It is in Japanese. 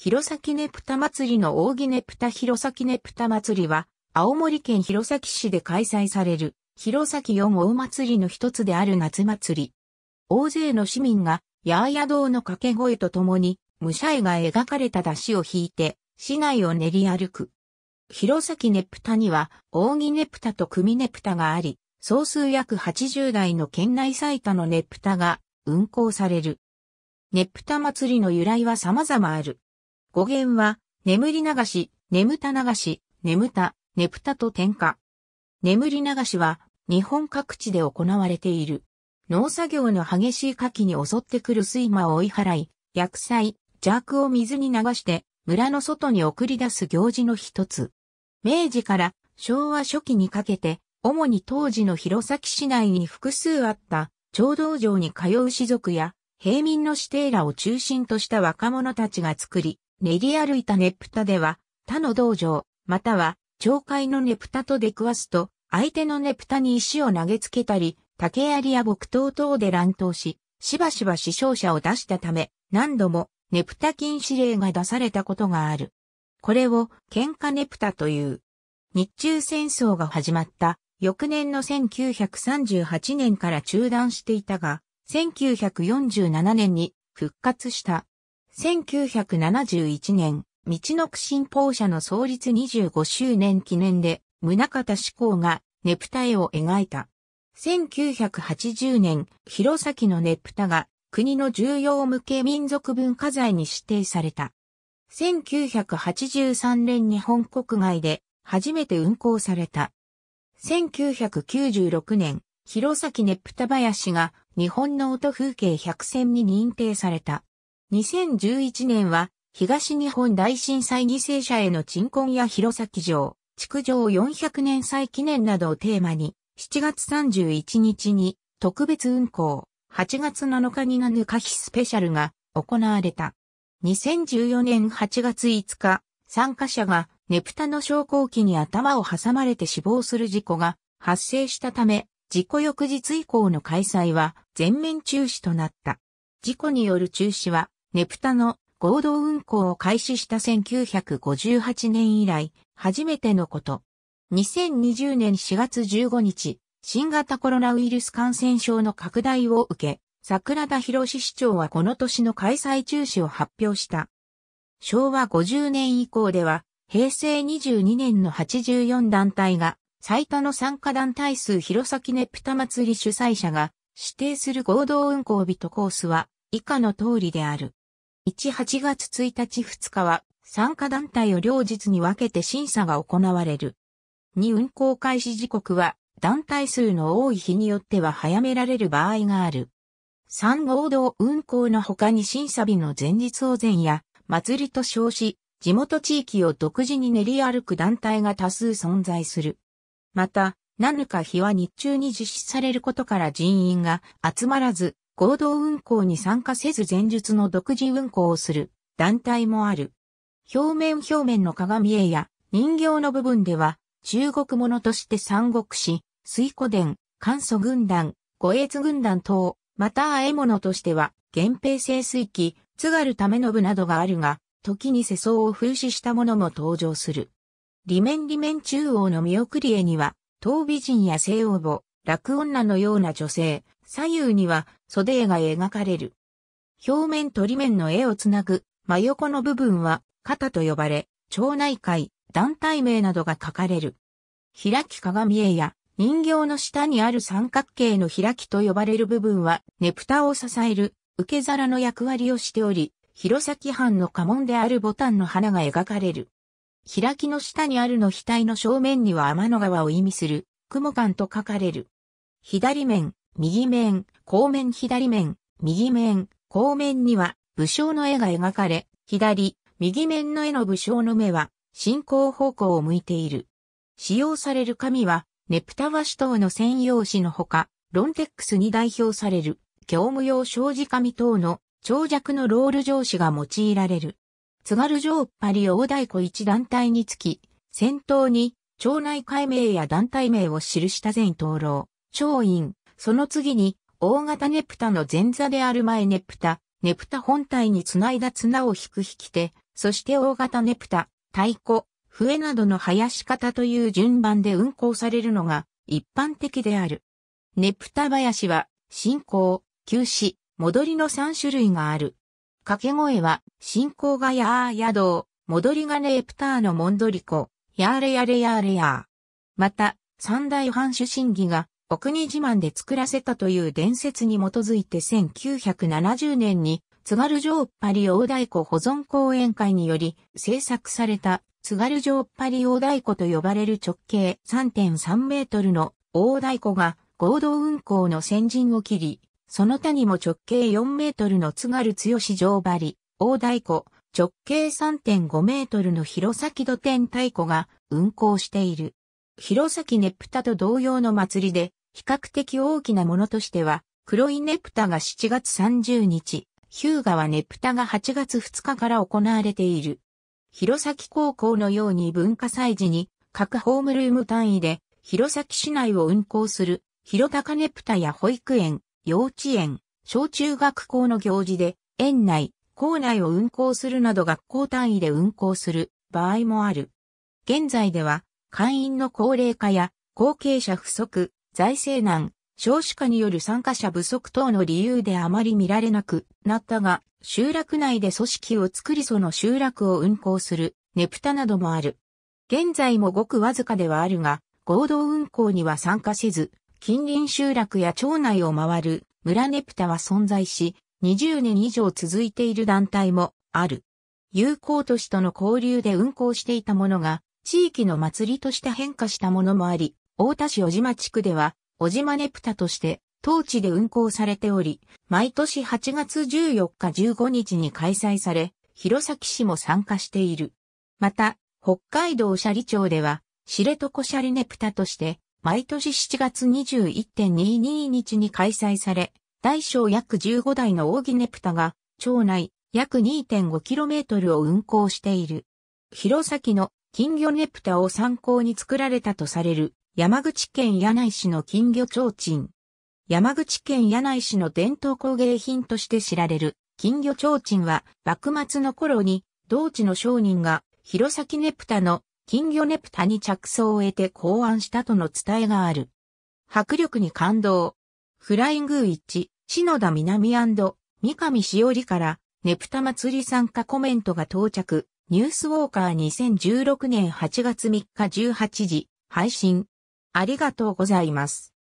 弘前ねぷた祭りの扇ねぷた弘前ねぷた祭りは、青森県弘前市で開催される、弘前四大祭りの一つである夏祭り。大勢の市民が、ヤーヤ堂の掛け声とともに、武者絵が描かれた出汁を引いて、市内を練り歩く。弘前ねぷたには、扇ねぷたと組ねぷたがあり、総数約80台の県内最多のねぷたが運行される。ねぷた祭りの由来は様々ある。語源は、眠り流し、眠た流し、眠た、ねぷたと点火。眠り流しは、日本各地で行われている。農作業の激しい火器に襲ってくる睡魔を追い払い、薬剤、邪悪を水に流して、村の外に送り出す行事の一つ。明治から昭和初期にかけて、主に当時の弘前市内に複数あった、長道場に通う士族や、平民の指定らを中心とした若者たちが作り、練り歩いたネプタでは、他の道場、または、町会のネプタと出くわすと、相手のネプタに石を投げつけたり、竹槍や木刀等で乱闘し、しばしば死傷者を出したため、何度もネプタ禁止令が出されたことがある。これを喧嘩ネプタという。日中戦争が始まった翌年の1938年から中断していたが、1947年に復活した。1971年、道の区新報社の創立25周年記念で、宗方志向がねぷた絵を描いた。1980年、弘前のねぷたが国の重要無形民族文化財に指定された。1983年日本国外で初めて運行された。1996年、弘前ねぷた林が日本の音風景100選に認定された。2011年は、東日本大震災犠牲者への鎮魂や弘前城、築城400年祭記念などをテーマに、7月31日に特別運行、8月7日にナヌカヒスペシャルが行われた。2014年8月5日、参加者がネプタの昇降機に頭を挟まれて死亡する事故が発生したため、事故翌日以降の開催は全面中止となった。事故による中止はネプタの合同運行を開始した1958年以来、初めてのこと。2020年4月15日、新型コロナウイルス感染症の拡大を受け、桜田博市長はこの年の開催中止を発表した。昭和50年以降では、平成22年の84団体が、最多の参加団体数弘前ネプタ祭り主催者が指定する合同運行日とコースは以下の通りである。1、8月1日2日は、参加団体を両日に分けて審査が行われる。2、運行開始時刻は、団体数の多い日によっては早められる場合がある。3合同運行の他に審査日の前日お前や、祭りと称し、地元地域を独自に練り歩く団体が多数存在する。また、何か日は日中に実施されることから人員が集まらず、合同運行に参加せず前述の独自運行をする団体もある。表面表面の鏡絵や人形の部分では中国物として三国志、水古伝、簡素軍団、五越軍団等、またあえ物としては源平清水記、津軽ための部などがあるが、時に世相を風刺したものも登場する。裏面裏面中央の見送り絵には、東美人や西王母、落女のような女性、左右には袖絵が描かれる。表面と裏面の絵をつなぐ真横の部分は肩と呼ばれ、町内会、団体名などが書かれる。開き鏡絵や人形の下にある三角形の開きと呼ばれる部分はねぷたを支える受け皿の役割をしており、弘前藩の家紋であるボタンの花が描かれる。開きの下にあるの額の正面には天の川を意味する、雲間と書かれる。左面、右面、後面左面、右面、後面には武将の絵が描かれ、左、右面の絵の武将の目は進行方向を向いている。使用される紙は、ネプタワシ等の専用紙のほか、ロンテックスに代表される、業務用障子紙等の長尺のロール上紙が用いられる。津軽城パリ大太鼓一団体につき、先頭に、町内会名や団体名を記した全灯籠、町員、その次に、大型ネプタの前座である前ネプタ、ネプタ本体につないだ綱を引く引き手、そして大型ネプタ、太鼓、笛などの生やし方という順番で運行されるのが一般的である。ネプタ林は、進行、休止、戻りの3種類がある。掛け声は、進行がやーやどう、戻りがネプターのモンドリコ、やーれやれやーれやー。また、三大藩主審議が、お国自慢で作らせたという伝説に基づいて1970年に津軽城パリ大太鼓保存講演会により制作された津軽城パリ大太鼓と呼ばれる直径3.3メートルの大太鼓が合同運行の先陣を切り、その他にも直径4メートルの津軽強城張大太鼓、直径3.5メートルの弘前土天太鼓が運行している。弘前ネプタと同様の祭りで、比較的大きなものとしては、黒いネプタが7月30日、ヒューガはネプタが8月2日から行われている。弘前高校のように文化祭時に、各ホームルーム単位で、弘前市内を運行する、広高ネプタや保育園、幼稚園、小中学校の行事で、園内、校内を運行するなど学校単位で運行する場合もある。現在では、会員の高齢化や後継者不足、財政難、少子化による参加者不足等の理由であまり見られなくなったが、集落内で組織を作りその集落を運行する、ネプタなどもある。現在もごくわずかではあるが、合同運行には参加せず、近隣集落や町内を回る村ネプタは存在し、20年以上続いている団体もある。友好都市との交流で運行していたものが、地域の祭りとして変化したものもあり、大田市小島地区では、小島ねぷたとして、当地で運行されており、毎年8月14日15日に開催され、弘前市も参加している。また、北海道斜里町では、知床斜里ねぷたとして、毎年7月21.22日に開催され、大小約15台の扇ねぷたが、町内約 2.5km を運行している。弘前の金魚ねぷたを参考に作られたとされる山口県柳井市の金魚提灯。山口県柳井市の伝統工芸品として知られる金魚提灯は幕末の頃に同地の商人が弘前ねぷたの金魚ねぷたに着想を得て考案したとの伝えがある。迫力に感動。フライング一、篠田南三上しおりからねぷた祭り参加コメントが到着。ニュースウォーカー2016年8月3日18時配信。ありがとうございます。